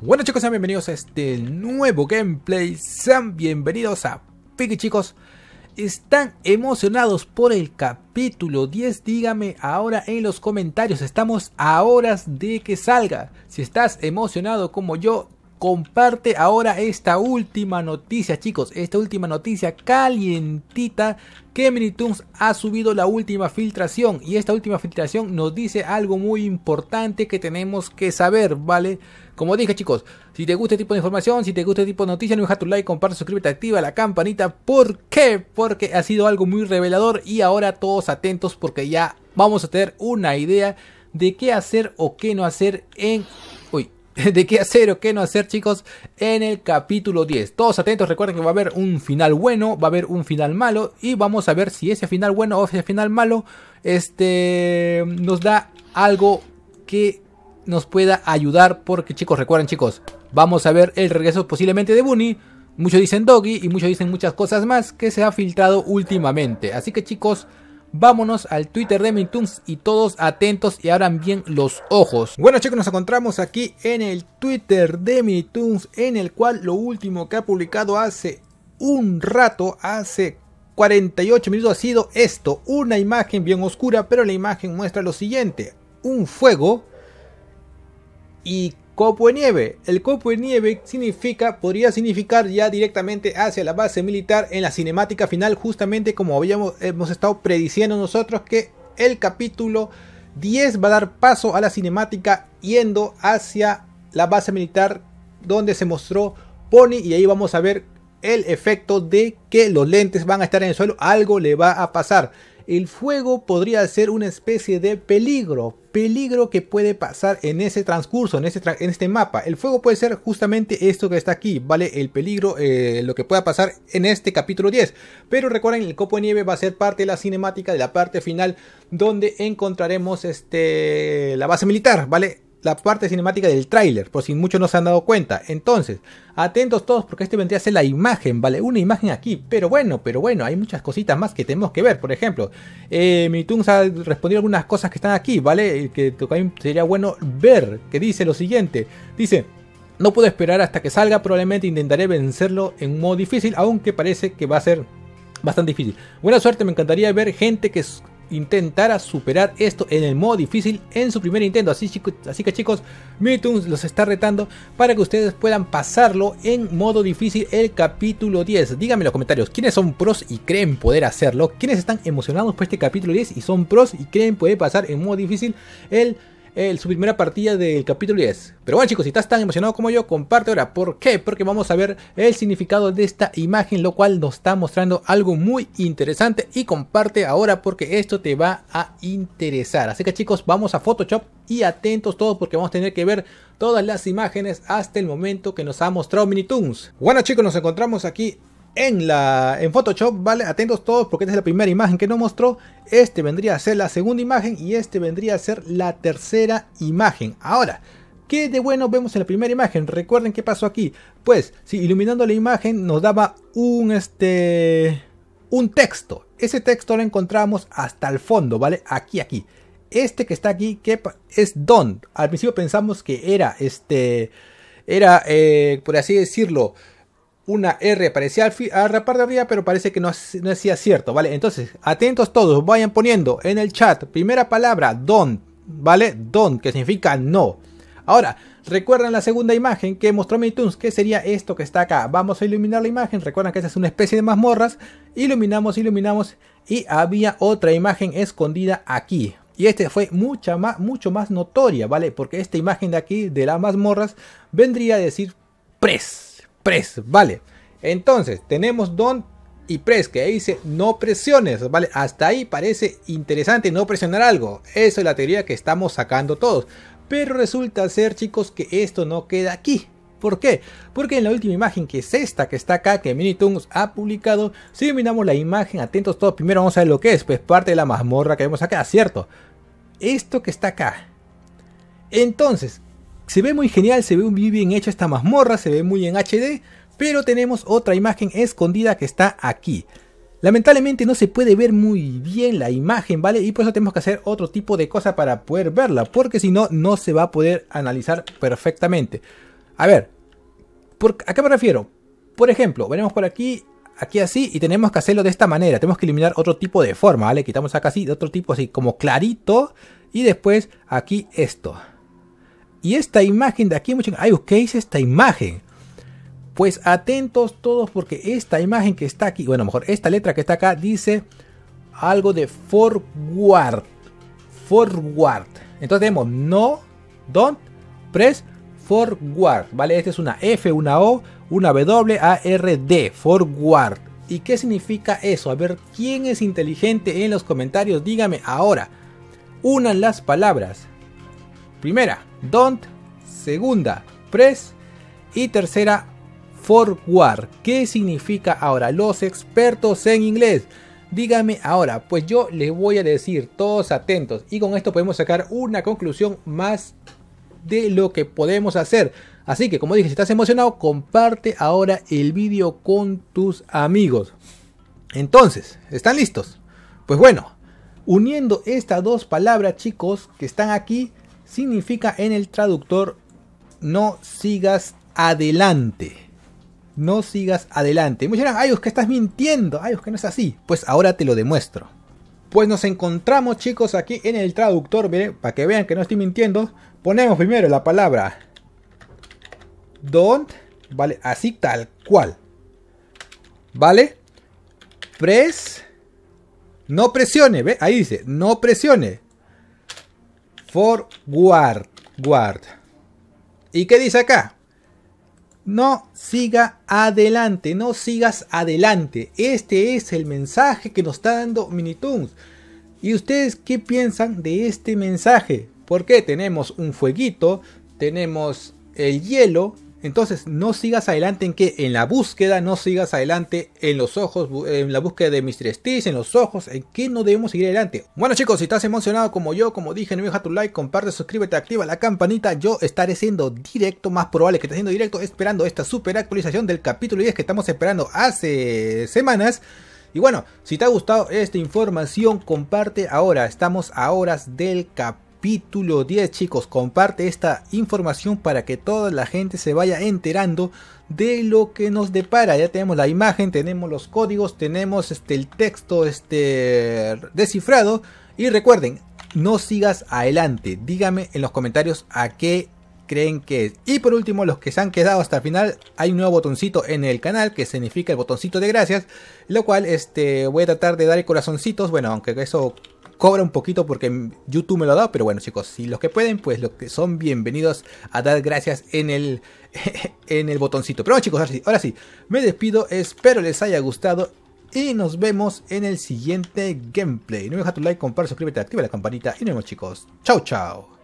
Bueno chicos, sean bienvenidos a este nuevo gameplay, sean bienvenidos a Piki chicos. ¿Están emocionados por el capítulo 10? Dígame ahora en los comentarios, estamos a horas de que salga. Si estás emocionado como yo, comparte ahora esta última noticia, chicos. Esta última noticia calientita que Minitoons ha subido la última filtración. Y esta última filtración nos dice algo muy importante que tenemos que saber, ¿vale? Como dije, chicos, si te gusta este tipo de información, si te gusta este tipo de noticias, no dejes tu like, comparte, suscríbete, activa la campanita. ¿Por qué? Porque ha sido algo muy revelador y ahora todos atentos porque ya vamos a tener una idea de qué hacer o qué no hacer en de qué hacer o qué no hacer, chicos, en el capítulo 10. Todos atentos, recuerden que va a haber un final bueno, va a haber un final malo y vamos a ver si ese final bueno o ese final malo este nos da algo que nos pueda ayudar porque chicos, recuerden, chicos, vamos a ver el regreso posiblemente de Bunny. Muchos dicen Doggy y muchos dicen muchas cosas más que se ha filtrado últimamente. Así que chicos, Vámonos al Twitter de Mintunes y todos atentos y abran bien los ojos. Bueno chicos, nos encontramos aquí en el Twitter de Mintunes en el cual lo último que ha publicado hace un rato, hace 48 minutos ha sido esto, una imagen bien oscura, pero la imagen muestra lo siguiente, un fuego y copo de nieve. El copo de nieve significa, podría significar ya directamente hacia la base militar en la cinemática final, justamente como habíamos hemos estado prediciendo nosotros que el capítulo 10 va a dar paso a la cinemática yendo hacia la base militar donde se mostró Pony y ahí vamos a ver el efecto de que los lentes van a estar en el suelo, algo le va a pasar el fuego podría ser una especie de peligro, peligro que puede pasar en ese transcurso, en, en este mapa. El fuego puede ser justamente esto que está aquí, ¿vale? El peligro, eh, lo que pueda pasar en este capítulo 10. Pero recuerden, el copo de nieve va a ser parte de la cinemática, de la parte final, donde encontraremos este, la base militar, ¿vale? la parte cinemática del tráiler, por si muchos no se han dado cuenta. Entonces, atentos todos porque este vendría a ser la imagen, ¿vale? Una imagen aquí, pero bueno, pero bueno, hay muchas cositas más que tenemos que ver. Por ejemplo, eh, mi tunes ha respondido algunas cosas que están aquí, ¿vale? Que sería bueno ver, que dice lo siguiente. Dice... No puedo esperar hasta que salga, probablemente intentaré vencerlo en modo difícil, aunque parece que va a ser bastante difícil. Buena suerte, me encantaría ver gente que intentara superar esto en el modo difícil en su primer intento. Así, así que chicos, Toons los está retando para que ustedes puedan pasarlo en modo difícil el capítulo 10. Díganme en los comentarios quiénes son pros y creen poder hacerlo. Quiénes están emocionados por este capítulo 10 y son pros y creen poder pasar en modo difícil el su primera partida del capítulo 10. Pero bueno chicos, si estás tan emocionado como yo, comparte ahora. ¿Por qué? Porque vamos a ver el significado de esta imagen, lo cual nos está mostrando algo muy interesante. Y comparte ahora porque esto te va a interesar. Así que chicos, vamos a Photoshop y atentos todos porque vamos a tener que ver todas las imágenes hasta el momento que nos ha mostrado Minitoons. Bueno chicos, nos encontramos aquí en, la, en Photoshop, ¿vale? Atentos todos porque esta es la primera imagen que nos mostró. Este vendría a ser la segunda imagen y este vendría a ser la tercera imagen. Ahora, ¿qué de bueno vemos en la primera imagen? Recuerden qué pasó aquí. Pues, si iluminando la imagen nos daba un, este, un texto. Ese texto lo encontramos hasta el fondo, ¿vale? Aquí, aquí. Este que está aquí, que es don. Al principio pensamos que era, este, era, eh, por así decirlo, una R aparecía al, a la de arriba, pero parece que no, no hacía cierto, ¿vale? Entonces, atentos todos, vayan poniendo en el chat, primera palabra, don, ¿vale? Don, que significa no. Ahora, recuerdan la segunda imagen que mostró mitunes que sería esto que está acá. Vamos a iluminar la imagen, recuerdan que esa es una especie de mazmorras. Iluminamos, iluminamos y había otra imagen escondida aquí. Y esta fue mucha más, mucho más notoria, ¿vale? Porque esta imagen de aquí, de las mazmorras, vendría a decir pres. Pres, ¿vale? Entonces, tenemos don y press, que dice no presiones, ¿vale? Hasta ahí parece interesante no presionar algo. Eso es la teoría que estamos sacando todos. Pero resulta ser, chicos, que esto no queda aquí. ¿Por qué? Porque en la última imagen, que es esta que está acá, que Minitoons ha publicado, si miramos la imagen, atentos todos, primero vamos a ver lo que es, pues parte de la mazmorra que vemos acá, ¿cierto? Esto que está acá. Entonces, se ve muy genial, se ve muy bien hecha esta mazmorra, se ve muy en HD, pero tenemos otra imagen escondida que está aquí. Lamentablemente no se puede ver muy bien la imagen, ¿vale? Y por eso tenemos que hacer otro tipo de cosa para poder verla, porque si no, no se va a poder analizar perfectamente. A ver, ¿a qué me refiero? Por ejemplo, venimos por aquí, aquí así, y tenemos que hacerlo de esta manera. Tenemos que eliminar otro tipo de forma, ¿vale? Quitamos acá así, de otro tipo así, como clarito, y después aquí esto. Y esta imagen de aquí, muchachos, ay, ¿qué es esta imagen? Pues atentos todos porque esta imagen que está aquí, bueno, mejor esta letra que está acá dice algo de forward. Forward. Entonces tenemos no, don't, press, forward. ¿Vale? Esta es una F, una O, una W, A, R, D. Forward. ¿Y qué significa eso? A ver, ¿quién es inteligente en los comentarios? Dígame ahora. Unan las palabras. Primera, don't, segunda, press y tercera, forward. ¿Qué significa ahora los expertos en inglés? Dígame ahora, pues yo les voy a decir, todos atentos, y con esto podemos sacar una conclusión más de lo que podemos hacer. Así que como dije, si estás emocionado, comparte ahora el vídeo con tus amigos. Entonces, ¿están listos? Pues bueno, uniendo estas dos palabras, chicos, que están aquí, significa en el traductor no sigas adelante. No sigas adelante. muchas muchos ay, que estás mintiendo, ay, que no es así. Pues ahora te lo demuestro. Pues nos encontramos chicos aquí en el traductor, para que vean que no estoy mintiendo. Ponemos primero la palabra don't, ¿vale? Así tal cual. ¿Vale? Press. No presione, ¿ve? Ahí dice, no presione forward. Guard. ¿Y qué dice acá? No siga adelante, no sigas adelante. Este es el mensaje que nos está dando Minitoons. ¿Y ustedes qué piensan de este mensaje? Porque tenemos un fueguito, tenemos el hielo, entonces, no sigas adelante en que en la búsqueda, no sigas adelante en los ojos, en la búsqueda de Mr. Stitch, en los ojos, en que no debemos seguir adelante. Bueno, chicos, si estás emocionado como yo, como dije, no deja tu like, comparte, suscríbete, activa la campanita. Yo estaré siendo directo, más probable que esté siendo directo, esperando esta super actualización del capítulo 10 que estamos esperando hace semanas. Y bueno, si te ha gustado esta información, comparte ahora. Estamos a horas del capítulo capítulo 10 chicos, comparte esta información para que toda la gente se vaya enterando de lo que nos depara. Ya tenemos la imagen, tenemos los códigos, tenemos este, el texto este, descifrado. Y recuerden, no sigas adelante. Dígame en los comentarios a qué creen que es. Y por último, los que se han quedado hasta el final, hay un nuevo botoncito en el canal que significa el botoncito de gracias, lo cual este, voy a tratar de dar corazoncitos, bueno, aunque eso cobra un poquito porque YouTube me lo ha dado. pero bueno chicos, si los que pueden, pues los que son bienvenidos a dar gracias en el, en el botoncito. Pero bueno chicos, ahora sí, me despido, espero les haya gustado y nos vemos en el siguiente gameplay. No me deja tu like, comparte, suscríbete, activa la campanita y nos vemos chicos. Chao, chao.